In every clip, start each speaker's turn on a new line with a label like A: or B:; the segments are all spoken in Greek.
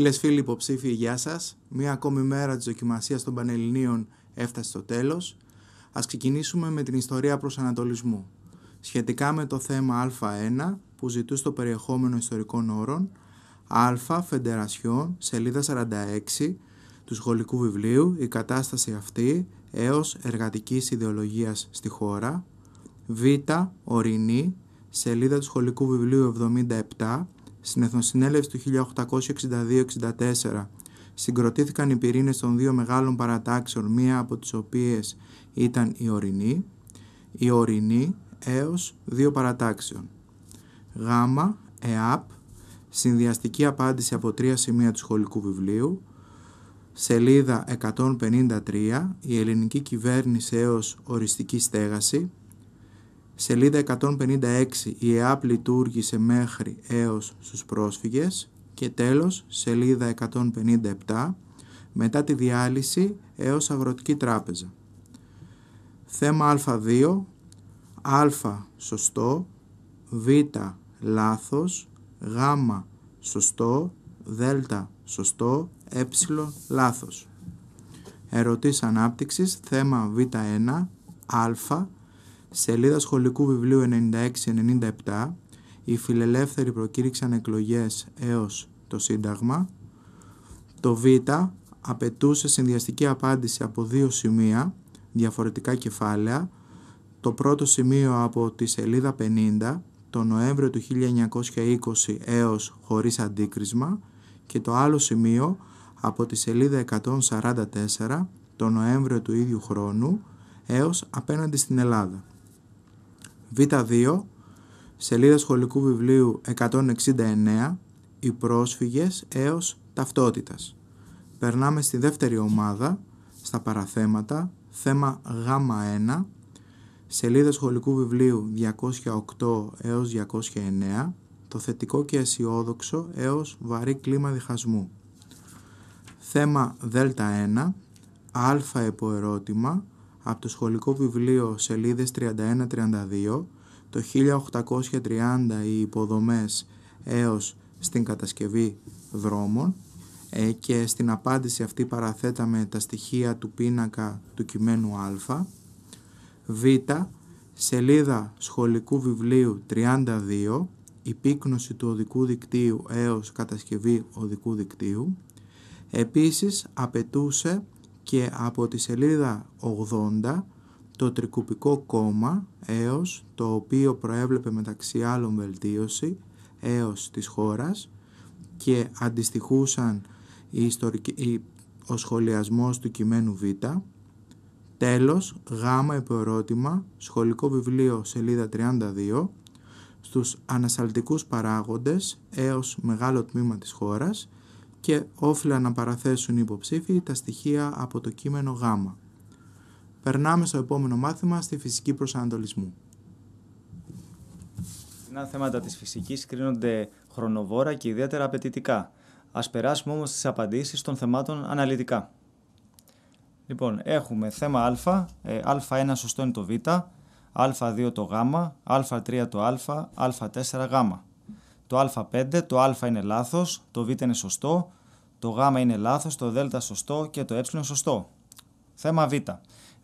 A: Φίλες, φίλοι υποψήφοι, γεια σας. Μία ακόμη μέρα της δοκιμασίας των Πανελληνίων έφτασε στο τέλος. Ας ξεκινήσουμε με την ιστορία προς ανατολισμού. Σχετικά με το θέμα Α1 που ζητούσε το περιεχόμενο ιστορικών όρων, Α Φεντερασιόν, σελίδα 46 του σχολικού βιβλίου, η κατάσταση αυτή έως εργατικής ιδεολογίας στη χώρα, Β Ορεινή, σελίδα του σχολικού βιβλίου 77, στην Εθνοσυνέλευση του 1862-64 συγκροτήθηκαν οι πυρήνες των δύο μεγάλων παρατάξεων, μία από τις οποίες ήταν η ορεινή, η ορεινή έως δύο παρατάξεων. γάμα, ΕΑΠ, συνδυαστική απάντηση από τρία σημεία του σχολικού βιβλίου, σελίδα 153, η ελληνική κυβέρνηση έως οριστική στέγαση, Σελίδα 156 η ΕΑΠ λειτουργήσε μέχρι έως στους πρόσφυγες και τέλος σελίδα 157 μετά τη διάλυση έως αγροτική τράπεζα. Θέμα α2 α σωστό β λάθος γ σωστό δ σωστό ε λάθος. Ερωτής ανάπτυξης θέμα β1 α σωστο β λαθος γ σωστο δ σωστο ε λαθος ερωτησεις αναπτυξης θεμα β 1 α Σελίδα σχολικού βιβλίου 96-97 οι φιλελεύθεροι προκήρυξαν εκλογές έως το Σύνταγμα. Το Β απαιτούσε συνδυαστική απάντηση από δύο σημεία, διαφορετικά κεφάλαια. Το πρώτο σημείο από τη σελίδα 50, το Νοέμβριο του 1920 έως χωρίς αντίκρισμα και το άλλο σημείο από τη σελίδα 144, το Νοέμβριο του ίδιου χρόνου έως απέναντι στην Ελλάδα. Β2, σελίδα σχολικού βιβλίου 169, οι πρόσφυγες έως ταυτότητας. Περνάμε στη δεύτερη ομάδα, στα παραθέματα, θέμα Γ1, σελίδα σχολικού βιβλίου 208 έως 209, το θετικό και αισιόδοξο έως βαρύ κλίμα διχασμού. Θέμα Δ1, α εποερώτημα, από το σχολικό βιβλίο σελίδες 31-32 το 1830 οι υποδομές έως στην κατασκευή δρόμων ε, και στην απάντηση αυτή παραθέταμε τα στοιχεία του πίνακα του κειμένου α β σελίδα σχολικού βιβλίου 32 η πύκνωση του οδικού δικτύου έως κατασκευή οδικού δικτύου επίσης απαιτούσε και από τη σελίδα 80 το τρικουπικό κόμμα έως το οποίο προέβλεπε μεταξύ άλλων βελτίωση έως της χώρας και αντιστοιχούσαν η ιστορική, ο σχολιασμός του κειμένου Β. Τέλος, γάμα υποερώτημα, σχολικό βιβλίο σελίδα 32, στους ανασαλτικούς παράγοντες έως μεγάλο τμήμα της χώρας και όφυλα να παραθέσουν οι υποψήφοι τα στοιχεία από το κείμενο Γ. Περνάμε στο επόμενο μάθημα στη φυσική προσανατολισμού.
B: Τα θέματα της φυσικής κρίνονται χρονοβόρα και ιδιαίτερα απαιτητικά. Ας περάσουμε όμως τις απαντήσεις των θεμάτων αναλυτικά. Λοιπόν, έχουμε θέμα α, ε, α1 σωστό είναι το β, α2 το γ, α3 το α, α4 γ το α5, το α είναι λάθος, το β είναι σωστό, το γ είναι λάθος, το δ σωστό και το ε σωστό. Θέμα β.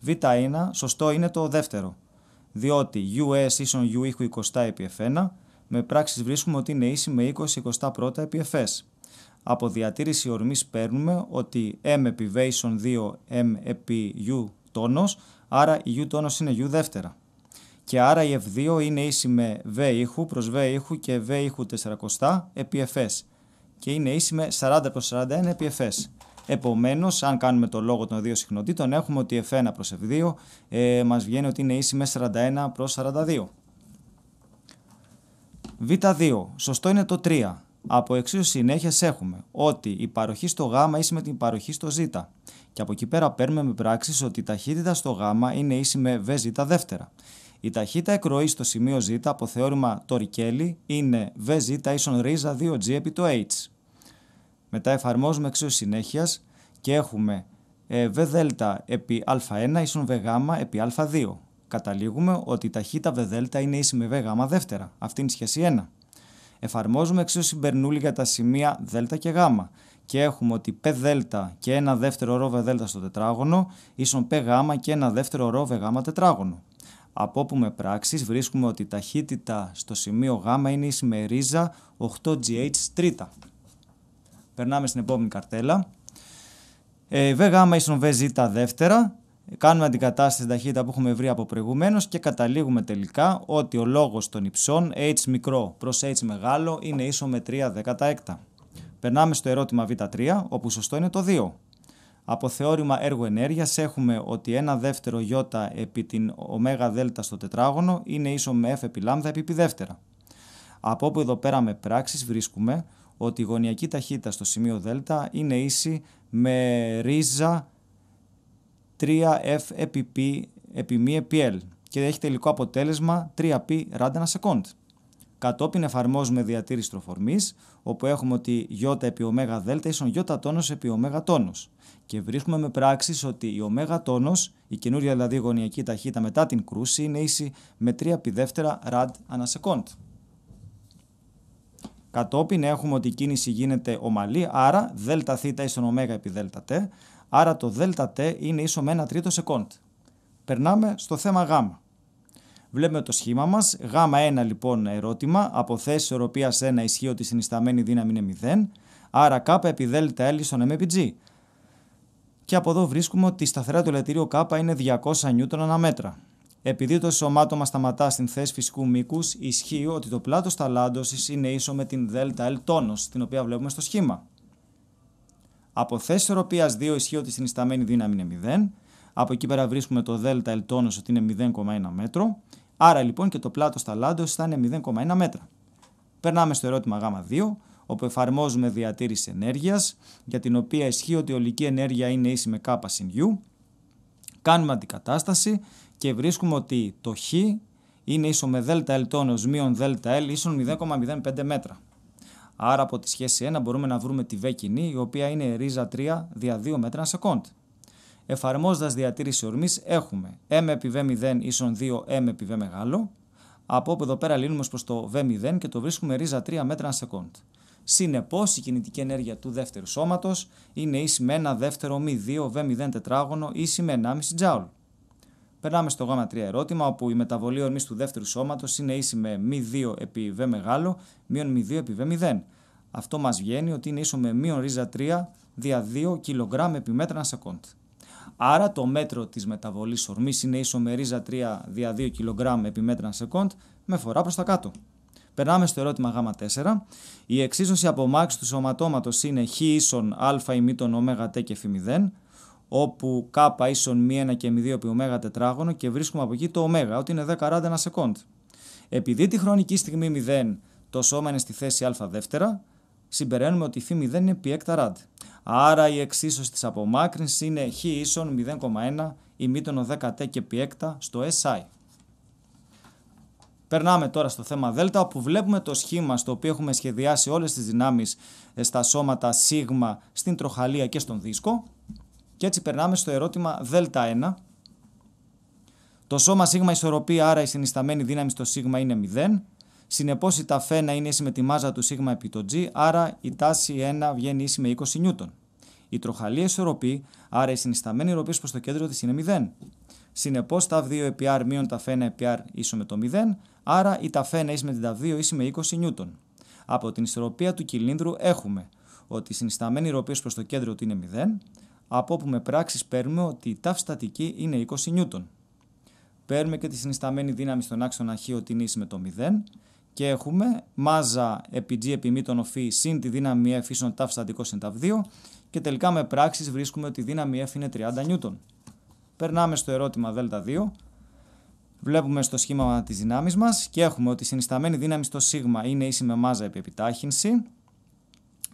B: Β1 σωστό είναι το δεύτερο, διότι US ίσον U ήχου 20 επί F1, με πράξεις βρίσκουμε ότι είναι ίση με 20 πρώτα επί Fs. Από διατήρηση ορμής παίρνουμε ότι M επί V ίσον 2 M επί U τόνος, άρα η U τόνος είναι U δεύτερα και άρα η F2 είναι ίση με V ήχου προς V ήχου και V ήχου 400 επί Fs και είναι ίση με 40 προς 41 επί Fs. Επομένως, αν κάνουμε το λόγο των δύο συχνοτήτων, έχουμε ότι F1 προς F2 ε, μας βγαίνει ότι είναι ίση με 41 προς 42. Β2. Σωστό είναι το 3. Από εξίσου συνέχειας έχουμε ότι η παροχή στο Γ ίση με την παροχή στο Ζ. Και από εκεί πέρα παίρνουμε με πράξεις ότι η ταχύτητα στο Γ είναι ίση με Βζ δεύτερα. Η ταχύτητα εκροής στο σημείο Z, από θεώρημα Ρικέλι είναι VZ ίσον ρίζα 2G επί το H. Μετά εφαρμόζουμε εξίσου συνέχειας και έχουμε ε, VΔ επί α1 ίσον Βγ επί α2. Καταλήγουμε ότι η ταχύτητα Βδ είναι ίση με Βγ δεύτερα. Αυτή είναι η σχέση 1. Εφαρμόζουμε εξίσου συμπερνούλη για τα σημεία Δ και Γ και έχουμε ότι π και ένα δεύτερο ρο β στο τετράγωνο ίσον ΠΓ και ένα δεύτερο ρο γάμα τετράγωνο. Από όπου με πράξεις βρίσκουμε ότι η ταχύτητα στο σημείο Γ είναι ίση με ρίζα 8GH τρίτα. Περνάμε στην επόμενη καρτέλα. Ε, Βγ ίσον Βζ δεύτερα. Κάνουμε αντικατάσταση στην ταχύτητα που έχουμε βρει από προηγουμένως και καταλήγουμε τελικά ότι ο λόγος των υψών h μικρό προς h μεγάλο είναι ίσο με 3 δεκατά Περνάμε στο ερώτημα β3, όπου σωστό είναι το 2. Από θεώρημα έργου ενέργειας έχουμε ότι ένα δεύτερο Ι επί την ΩΔ στο τετράγωνο είναι ίσο με F επί λάμδα επί πι δεύτερα. Από όπου εδώ πέρα με πράξεις βρίσκουμε ότι η γωνιακή ταχύτητα στο σημείο δ είναι ίση με ρίζα 3F επί πι επί μη επί L και έχει τελικό αποτέλεσμα 3P ράντενα σεκόντ. Κατόπιν εφαρμόζουμε διατήρηση τροφορμής, όπου έχουμε ότι ι επί ω δέλτα ίσον ι τόνος επί ω τόνος. Και βρίσκουμε με πράξεις ότι η ω τόνος, η καινούρια δηλαδή γωνιακή ταχύτητα μετά την κρούση, είναι ίση με 3 πι δεύτερα ραντ ανά σεκόντ. Κατόπιν έχουμε ότι η κίνηση γίνεται ομαλή, άρα ΔΘ ίσον ω επί ΔΤ, άρα το ΔΤ είναι ίσο με 1 τρίτο σεκόντ. Περνάμε στο θέμα γ. Βλέπουμε το σχήμα μας. Γ1 λοιπόν ερώτημα. Από θέση ισορροπία 1 ισχύει ότι η συνισταμένη δύναμη είναι 0. Άρα K επί ΔΕΛΤΑ στον MPG. Και από εδώ βρίσκουμε ότι η σταθερά του ελαττήριου K είναι 200 νιούτρων ανά μέτρα. Επειδή το σωμάτωμα σταματά στην θέση φυσικού μήκους, ισχύει ότι το πλάτος ταλάντωση είναι ίσο με την ΔΕΛΤΑ τόνος, την οποία βλέπουμε στο σχήμα. Από θέση ισορροπία 2 ισχύει ότι η συνισταμένη δύναμη είναι 0. Από εκεί πέρα βρίσκουμε το ΔΕΛΤΑ τόνος ότι είναι 0,1 μέτρο. Άρα λοιπόν και το πλάτος ταλάντωσης θα είναι 0,1 μέτρα. Περνάμε στο ερώτημα Γ2, όπου εφαρμόζουμε διατήρηση ενέργειας, για την οποία ισχύει ότι η ολική ενέργεια είναι ίση με K συν U. Κάνουμε αντικατάσταση και βρίσκουμε ότι το Χ είναι ίσο με ΔΛ τόνος μείον ΔΕΛΤΑ ίσον 0,05 μέτρα. Άρα από τη σχέση 1 μπορούμε να βρούμε τη ΒΕΚΙΝΗ, η οποία είναι ρίζα 3 δια 2 μέτρα σε κόντ. Εφαρμόζοντας διατήρηση ορμής, έχουμε m επί v0 ίσον 2 m επί v μεγάλο. Από όπου εδώ πέρα λύνουμε προς το v0 και το βρίσκουμε ρίζα 3 μέτρα σεκόντ. Συνεπώς, η κινητική ενέργεια του δεύτερου σώματος είναι ίση με 1 δεύτερο μη 2 v0 τετράγωνο ίση με 1,5 τζάουλ. Περνάμε στο γάμα 3 ερώτημα, όπου η μεταβολή ορμής του δεύτερου σώματος είναι ίση με μη 2 επί v μεγάλο μείον μη 2 επί v0. Αυτό μας βγαίνει ότι είναι ίσο με μείον ρίζα 3 δια 2 κιλογράμμ επί μέτρα κόντ. Άρα το μέτρο της μεταβολής ορμής είναι ισομερίζα 3 δια 2 kg επί μέτρα σεκόντ με φορά προς τα κάτω. Περνάμε στο ερώτημα Γ4. Η εξίσωση από μάξη του σωματώματος είναι χ ίσον α τον ω τ και φ 0 όπου Κ ίσον 1 και 2 επί τετράγωνο και βρίσκουμε από εκεί το ΩΜΕΓΑ ότι είναι 10 ράντε ένα σεκόντ. Επειδή τη χρονική στιγμή 0 το σώμα είναι στη θέση α δεύτερα, συμπεραίνουμε ότι φ0 είναι πι έκτα Άρα η εξίσωση της απομάκρυνσης είναι χ ίσον 0,1 μήτωνο 10 τ και πιέκτα στο SI. Περνάμε τώρα στο θέμα Δέλτα όπου βλέπουμε το σχήμα στο οποίο έχουμε σχεδιάσει όλες τις δυνάμεις ε, στα σώματα σ, στην τροχαλία και στον δίσκο και έτσι περνάμε στο ερώτημα Δέλτα 1. Το σώμα σίγμα ισορροπεί άρα η συνισταμένη δύναμη στο σίγμα είναι 0 Συνεπώς η ταφένα είναι ίση με τη μάζα του σίγμα επί το G, άρα η τάση 1 βγαίνει ίση με 20 νιούτον. Η τροχαλή ισορροπή, άρα η συνισταμένη ροπή προς το κέντρο της είναι 0. Συνεπώς, τα 2 επί r μείον ταφ 1 επί r ίσο με το 0, άρα η τα 1 ίσο με την τα 2 ίση με 20 νιούτον. Από την ισορροπία του κυλίνδρου έχουμε ότι η συνισταμένη ροπή προς το κέντρο του είναι 0, από όπου με πράξεις παίρνουμε ότι η ταφ στατική είναι 20 νιούτον. Παίρνουμε και τη συνισταμένη δύναμη στον άξονα χ ότι είναι ίση με το 0 και έχουμε μάζα επί G επί μη των οφή συν τη δύναμη F ίσον τάφ στατικός συν τάφ 2 και τελικά με πράξεις βρίσκουμε ότι η δύναμη F είναι 30 νιούτον. Περνάμε στο ερώτημα Δ2. Βλέπουμε στο σχήμα της δυνάμεις μας και έχουμε ότι η συνισταμένη δύναμη στο σίγμα είναι ίση με μάζα επί επιτάχυνση.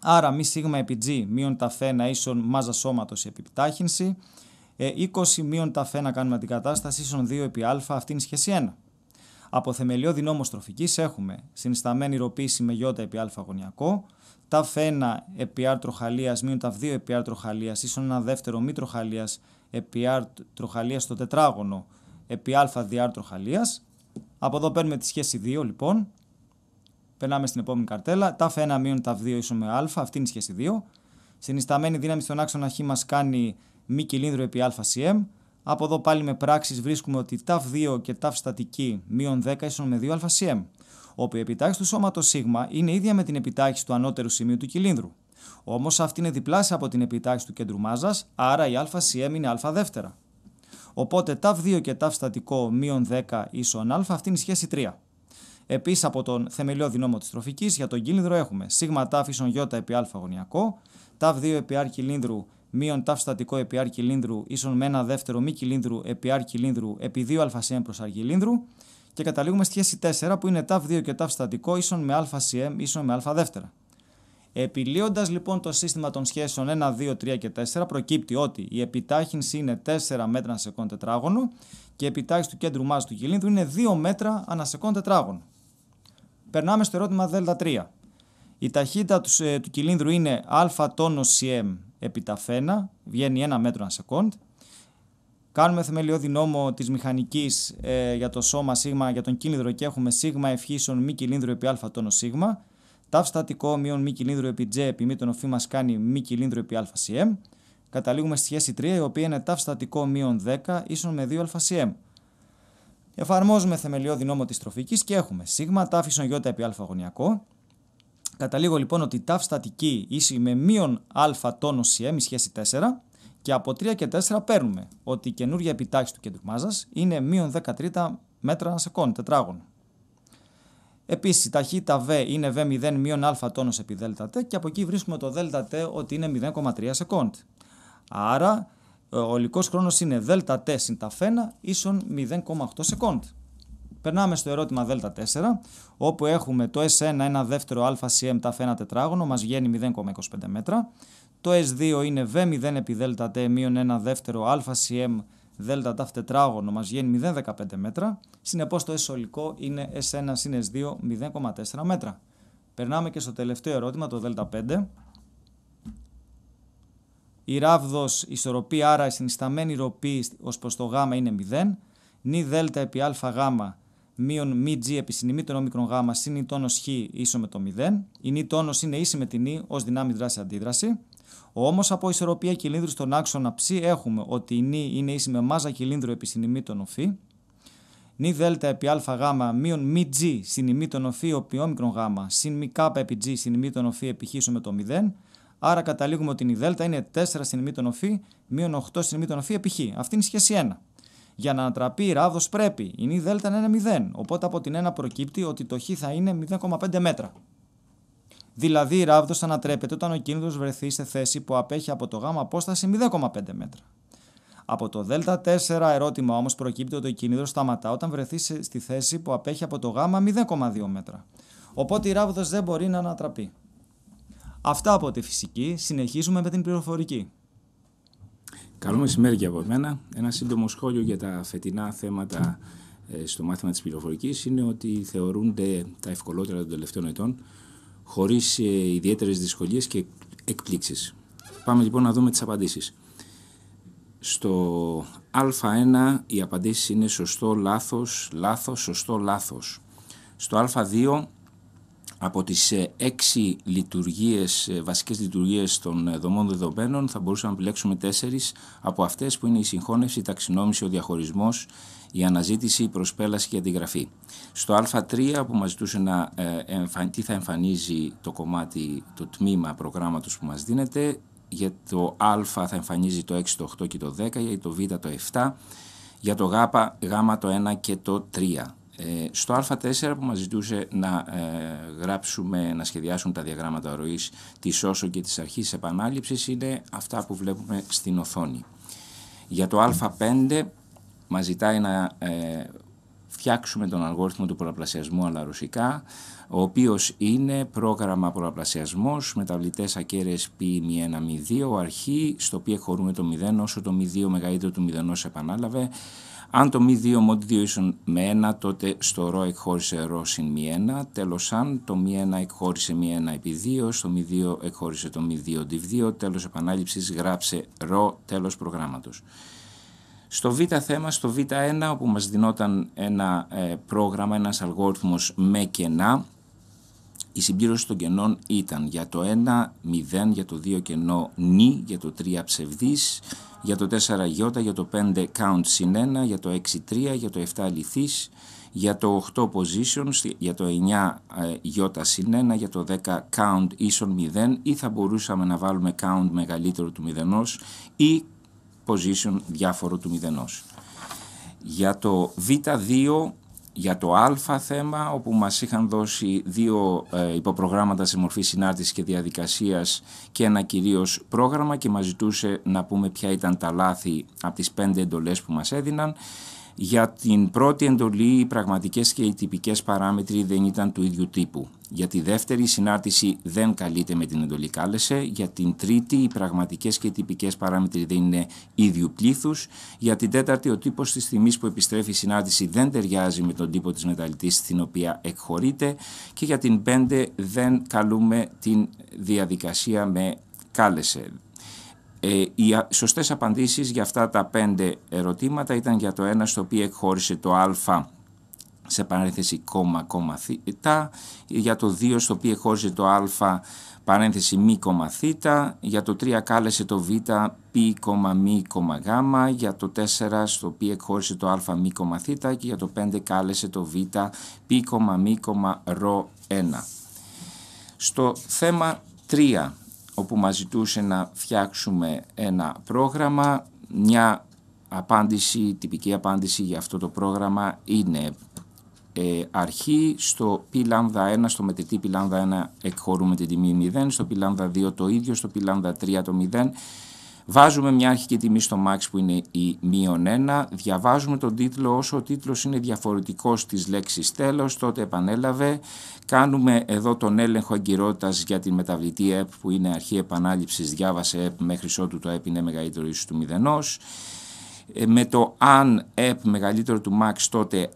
B: Άρα μη σίγμα επί G μείον τα φένα ίσον μάζα σώματος επί επιτάχυνση. Ε, 20 μείον τα φένα κάνουμε αντικατάσταση ίσον 2 επί α. Αυτή είναι η σχέση 1. Από θεμελιώδη νόμο τροφική έχουμε συνισταμένη ροπήση με γιώτα επί αλφα γωνιακό, τα φένα επί άρ τροχαλία μείον τα 2 επί άρ τροχαλία, ίσον ένα δεύτερο μη τροχαλία επί άρ τροχαλία στο τετράγωνο επί αλφα διάρ τροχαλία. Από εδώ παίρνουμε τη σχέση 2 λοιπόν. Περνάμε στην επόμενη καρτέλα. Τα φένα μείον τα 2 ίσον με α, αυτή είναι η σχέση 2. Συνισταμένη δύναμη στον άξονα χ μας κάνει μη κυλίνδρο επί άλφα CM. Από εδώ πάλι με πράξεις βρίσκουμε ότι ταφ2 και ταφ στατική μείον 10 ίσον με 2 αλφα όπου η επιτάχυση του σώματος σίγμα είναι ίδια με την επιτάχυση του ανώτερου σημείου του κυλίνδρου. Όμως αυτή είναι διπλάσια από την επιτάχυση του κέντρου μάζας, άρα η αcm είναι Α δεύτερα. ταφ ΤΑΒ2 και ΤΑΦ στατικό μείον 10 ίσον Α, αυτή είναι η σχέση 3. Επίσης από τον θεμελιώδη νόμο της τροφικής για τον κυλίνδρο έχουμε σίγμα τάφ ίσον Ι επί Α γωνιακο ΤΑΒ2 επί κυλίνδρου μείον ταφ στατικό επί R κυλίνδρου ίσον με ένα δεύτερο μη κυλίνδρου επί R κυλίνδρου επί 2 αλφασιέμ προς R κυλίνδρου και καταλήγουμε στη σχέση 4 που είναι ταφ 2 και ταφ στατικό ίσον με αλφασιέμ ίσον με α δεύτερα. Επιλύοντας λοιπόν το σύστημα των σχέσεων 1, 2, 3 και 4 προκύπτει ότι η επιτάχυνση είναι 4 μέτρα κόν τετράγωνο και η επιτάχυνση του κέντρου μάζου του κυλίνδρου είναι 2 μέτρα κον τετράγωνο. Περνάμε στο ερώτημα Δ3. Η ταχύτητα τους, ε, του κυλίνδρου είναι α τόνο CM επί τα φένα, βγαίνει ένα μέτρο ένα σεκόντ. Κάνουμε θεμελιώδη νόμο της μηχανικής ε, για το σώμα σίγμα για τον κίνδυνο και έχουμε σίγμα ευχήσεων μη κυλίνδρο επί α τόνο σίγμα. ταυστατικό στατικό μείον μη κυλίνδρο επί J επί μη τον οφή μας κάνει μη κυλίνδρο επί α CM. Καταλήγουμε στη σχέση 3 η οποία είναι ταυστατικό στατικό μείον 10 ίσον με 2 α CM. Εφαρμόζουμε θεμελιώδη νόμο της τροφικής και έχουμε σίγμα ταφίσον ίσον γιώτα επί α γωνιακό Καταλήγω λοιπόν ότι η ταφ στατική ίση με μείον α τόνο CM, σχέση 4, και από 3 και 4 παίρνουμε ότι η καινούργια επιτάξη του κέντρου μάζας είναι μείον 13 μέτρα σε σεκόν, τετράγωνο. Επίσης, η ταχύτητα V ειναι β V0 μείον α τόνος επί ΔΤ και από εκεί βρίσκουμε το ΔΤ ότι είναι 0,3 κόντ. Άρα, ο ολικός χρόνος είναι ΔΤ συν τα φένα ίσον 0,8 κόντ. Περνάμε στο ερώτημα Δ4, όπου έχουμε το S1 ένα δεύτερο cm ταφ τετράγωνο μας βγαίνει 0,15 μέτρα. Συνεπώς το εσωλικό ενα δευτερο αλφα δελτα ταφ τετραγωνο μας βγαινει S1 συν S2 0,4 μέτρα. Περνάμε και στο τελευταίο ερώτημα, το Δ5. Η ράβδος ισορροπή, άρα η συνισταμένη ροπή ως προς το γ είναι 0. Νι δέλτα επί γάμα μείον μη g συνειμή των όμικρων γ συν η τόνος χ ίσο με το 0. Η νη τόνος είναι ίση με την νη ως δυνάμει δράση-αντίδραση. Όμως από ισορροπία κυλίνδρου στον άξονα ψ έχουμε ότι η νη είναι ίση με μάζα κυλίνδρου επί συνειμή των οφή. Νη δέλτα επί α γ μείον μη g συνειμή των οφή επί όμικρον γ συν μη κάπα επί g συνειμή των οφή επί χ με το 0. Άρα καταλήγουμε ότι η δέλτα είναι 4 συνειμή των οφή μείον 8 συνειμή των οφή επί χ. Αυτή είναι η σχέση 1. Για να ανατραπεί η ράβδο πρέπει. Η νη δέλτα να είναι 0. Οπότε από την 1 προκύπτει ότι το χ θα είναι 0,5 μέτρα. Δηλαδή η ράβδος ανατρέπεται όταν ο κίνητρο βρεθεί σε θέση που απέχει από το γ απόσταση 0,5 μέτρα. Από το δέλτα 4 ερώτημα όμως προκύπτει ότι ο κίνητρο σταματά όταν βρεθεί στη θέση που απέχει από το Γ 0,2 μέτρα. Οπότε η ράβδος δεν μπορεί να ανατραπεί. Αυτά από τη φυσική, συνεχίζουμε με την πληροφορική. Καλό
C: μεσημέρι και από μένα. Ένα σύντομο σχόλιο για τα φετινά θέματα ε, στο μάθημα της πληροφορικής είναι ότι θεωρούνται τα ευκολότερα των τελευταίων ετών χωρίς ε, ιδιαίτερες δυσκολίες και εκπλήξεις. Πάμε λοιπόν να δούμε τις απαντήσεις. Στο α1 οι απαντήσεις είναι σωστό, λάθος, λάθος, σωστό, λάθος. Στο α2 από τις ε, έξι λειτουργίες, ε, βασικές λειτουργίες των ε, δομών δεδομένων θα μπορούσαμε να επιλέξουμε τέσσερις από αυτές που είναι η συγχώνευση, η ταξινόμηση, ο διαχωρισμός, η αναζήτηση, η προσπέλαση και η αντιγραφή. Στο α3 που μας ζητούσε να, τι θα εμφανίζει το κομμάτι, το τμήμα προγράμματος που μας δίνεται, για το α θα εμφανίζει το 6, το 8 και το 10, για το β το 7, για το γ, γ το 1 και το 3. Ε, στο Α4 που μας ζητούσε να ε, γράψουμε, να σχεδιάσουμε τα διαγράμματα ροής της όσο και της αρχής επανάληψης είναι αυτά που βλέπουμε στην οθόνη. Για το Α5 μας ζητάει να ε, φτιάξουμε τον αλγόριθμο του πολλαπλασιασμού αλλά ρωσικά, ο οποίος είναι πρόγραμμα πολλαπλασιασμός, μεταβλητές ακέραιες π1, μ2, αρχή, στο οποίο χωρούμε το 0 όσο το μ2 μεγαλύτερο του 0 επανάλαβε, αν το μη 2 mod 2 ίσον με 1, τότε στο ρο εκχώρησε ρο συν μη 1. Τέλος, αν το μη 1 εκχώρησε μη 1 επί 2, στο μη 2 εκχώρησε το μη 2 div 2. Τέλος επανάληψης γράψε ρο τέλος προγράμματος. Στο β θέμα, στο β1, όπου μας δινόταν ένα ε, πρόγραμμα, ένας αλγόριθμος με κενά, η συμπλήρωση των κενών ήταν για το 1 0, για το 2 κενό νη, για το 3 ψευδής, για το 4 γιώτα, για το 5 count συν 1, για το 6 3, για το 7 αληθής, για το 8 position, για το 9 γιώτα συν 1, για το 10 count ίσον 0 ή θα μπορούσαμε να βάλουμε count μεγαλύτερο του 0 ή position διάφορο του 0. Για το β2 για το Α θέμα, όπου μας είχαν δώσει δύο ε, υποπρογράμματα σε μορφή συνάρτησης και διαδικασίας και ένα κυρίως πρόγραμμα και μας ζητούσε να πούμε ποια ήταν τα λάθη από τις πέντε εντολές που μας έδιναν. Για την πρώτη εντολή οι πραγματικές και οι τυπικές παράμετροι δεν ήταν του ίδιου τύπου. Για τη δεύτερη η συνάρτηση δεν καλείται με την εντολή κάλεσε. Για την τρίτη οι πραγματικές και οι τυπικές παράμετροι δεν είναι ίδιου πλήθους. Για την τέταρτη ο τύπος της θυμής που επιστρέφει η συνάρτηση δεν ταιριάζει με τον τύπο της μεταλλητής στην οποία εκχωρείται. Και για την πέντε δεν καλούμε την διαδικασία με κάλεσε. Ε, οι σωστές απαντήσεις για αυτά τα 5 ερωτήματα ήταν για το ένα στο οποίο εκχώρησε το α σε παρένθεση κόμμα κόμμα θ, για το 2 στο οποίο χώριζε το α παρένθεση μη κόμμα για το 3 κάλεσε το β π κόμμα μη κόμμα για το 4 στο οποίο χώριζε το α μη κόμμα και για το 5 κάλεσε το β π κόμμα μη κόμμα ρο 1. Στο θέμα 3 όπου μας ζητούσε να φτιάξουμε ένα πρόγραμμα. Μια απάντηση, τυπική απάντηση για αυτό το πρόγραμμα είναι ε, αρχή στο π 1, στο μετρητή π 1 εκχωρούμε την τιμή 0, στο π 2 το ίδιο, στο π 3 το 0 Βάζουμε μια αρχική τιμή στο max που είναι η μείον 1, διαβάζουμε τον τίτλο όσο ο τίτλος είναι διαφορετικός της λέξης τέλος, τότε επανέλαβε, κάνουμε εδώ τον έλεγχο εγκυρότητας για την μεταβλητή ΕΠ που είναι αρχή επανάληψης, διάβασε app μέχρι ότου το ΕΠ είναι μεγαλύτερο ίσως του μηδενός, ε, με το αν ΕΠ μεγαλύτερο του max τότε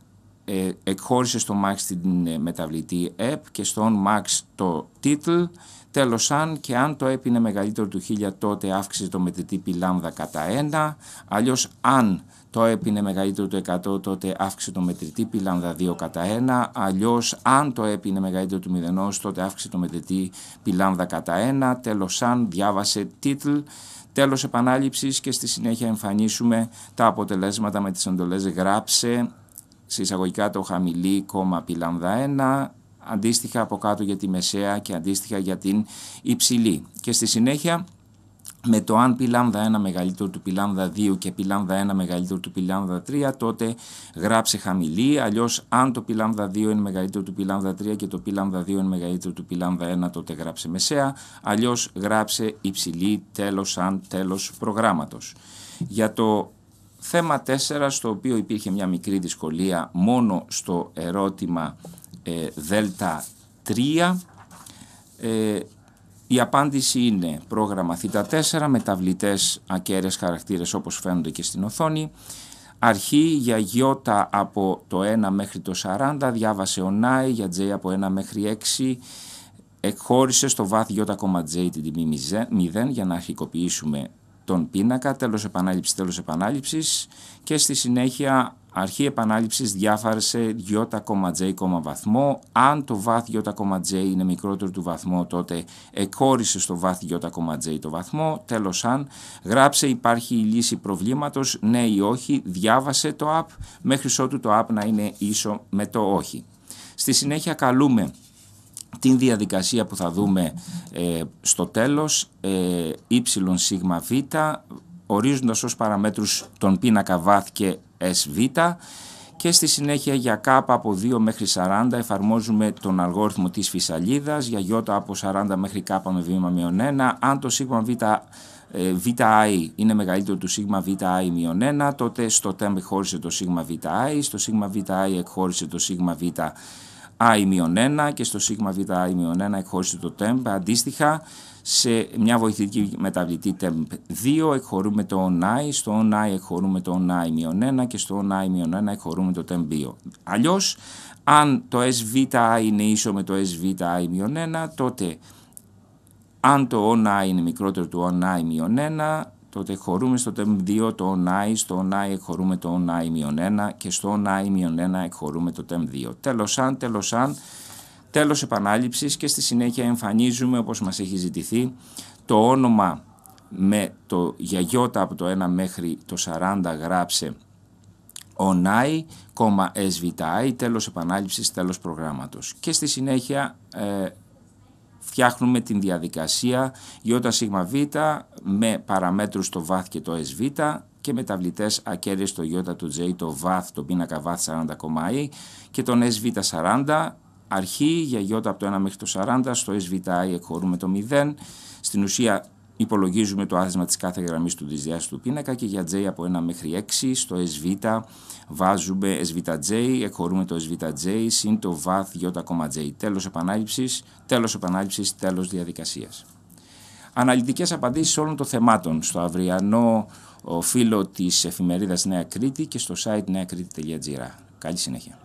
C: ε, εκχώρησε στο Max την ε, μεταβλητή ΕΠ και στον Max το τίτλ. Τέλος αν και αν το ΕΠ είναι μεγαλύτερο του 1000 τότε αύξησε το μετρητή πι λάμδα κατά 1. Αλλιώς αν το ΕΠ είναι μεγαλύτερο του 100 τότε αύξησε το μετρητή πι λάμδα 2 κατά 1. Αλλιώς αν το ΕΠ είναι μεγαλύτερο του 0 τότε αύξησε το μετρητή πι λάμδα κατά 1. τέλος αν διάβασε τίτλ τέλος επανάληψης και στη συνέχεια εμφανίσουμε τα αποτελέσματα με τις εντολές γράψε συσσαγωγικά το χαμηλή κόμμα πιλάνδα 1, αντίστοιχα από κάτω για τη μεσαία και αντίστοιχα για την υψηλή. Και στη συνέχεια με το αν πιλάνδα 1 μεγαλύτερο του πιλάνδα 2 και πιλάνδα 1 μεγαλύτερο του πιλάνδα 3 τότε γράψε χαμηλή αλλιώς αν το πιλάνδα 2 είναι μεγαλύτερο του πιλάνδα 3 και το πιλάνδα 2 είναι μεγαλύτερο του πιλάνδα 1 τότε γράψε μεσαία Αλλιώς γράψε υψηλή τέλος αν τέλος προγράμματος. Για το Θέμα 4, στο οποίο υπήρχε μια μικρή δυσκολία μόνο στο ερώτημα ε, Δέλτα 3, ε, η απάντηση είναι πρόγραμμα Θ4, μεταβλητές ακέραιες χαρακτήρες όπως φαίνονται και στην οθόνη, αρχή για γιώτα από το 1 μέχρι το 40, διάβασε ο Νάι για J από 1 μέχρι 6, εκχώρησε στο βάθ J την τιμή 0 για να αρχικοποιήσουμε τον πίνακα, τέλος επανάληψης, τέλος και στη συνέχεια αρχή επανάληψης διάφαρσε j,j βαθμό. Αν το βάθ j,j είναι μικρότερο του βαθμού τότε εκόρισε στο βάθ j,j το βαθμό. τέλος, αν γράψε υπάρχει η λύση προβλήματος ναι ή όχι, διάβασε το app μέχρι ότου το app να είναι ίσο με το όχι. Στη συνέχεια καλούμε η διαδικασία που θα δούμε ε, στο τέλος ε, σιγμα ορίζοντας ως παραμέτρους τον πίνακα βάθ και Β και στη συνέχεια για K από 2 μέχρι 40 εφαρμόζουμε τον αλγόριθμο της φυσαλίδας, για Y από 40 μέχρι K με βήμα μειον 1. Αν το σίγμα β, ε, είναι μεγαλύτερο του σίγμα βι μειον 1, τότε στο τέμπι χώρισε το σίγμα βι, στο σίγμα βι εκχώρισε το σίγμα β I-1 και στο σίγμα β 1 εκχωρήσει το temp. Αντίστοιχα, σε μια βοηθητική μεταβλητή temp2 εκχωρούμε το on I, στο on I εκχωρούμε το on I-1 και στο on I-1 εκχωρούμε το temp2. Αλλιώς, αν το SVI είναι ίσο με το SVI-1, τότε αν το on I είναι μικρότερο του on I-1, τότε χωρούμε στο τεμ 2 το i, στο i εκχωρούμε το i-1 και στο i-1 εκχωρούμε το τεμ 2. Τέλος αν, τέλος αν, τέλος επανάληψης και στη συνέχεια εμφανίζουμε όπως μας έχει ζητηθεί το όνομα με το γιαγιώτα από το 1 μέχρι το 40 γράψε onai, svi, τέλος επανάληψης, τέλος προγράμματος. Και στη συνέχεια ε, φτιάχνουμε την διαδικασία ΙΣΒ με παραμέτρους το ΒΑΘ και το ΕΣΒ και μεταβλητές ακέραιες το Ι, το J, το ΒΑΘ, το πίνακα ΒΑΘ 40,I και τον σβ 40 αρχή για Ι από το 1 μέχρι το 40, στο ΣΒΑΙ εκχωρούμε το 0, στην ουσία υπολογίζουμε το άθισμα της κάθε γραμμής του του πίνακα και για J από 1 μέχρι 6 στο SV βάζουμε SVJ, εκχωρούμε το SVJ συν το βάθ J. Τέλος επανάληψης, τέλος επανάληψης, τέλος διαδικασίας. Αναλυτικές απαντήσεις όλων των θεμάτων στο αυριανό φύλλο της εφημερίδας Νέα Κρήτη και στο site neakriti.gr. Καλή συνέχεια.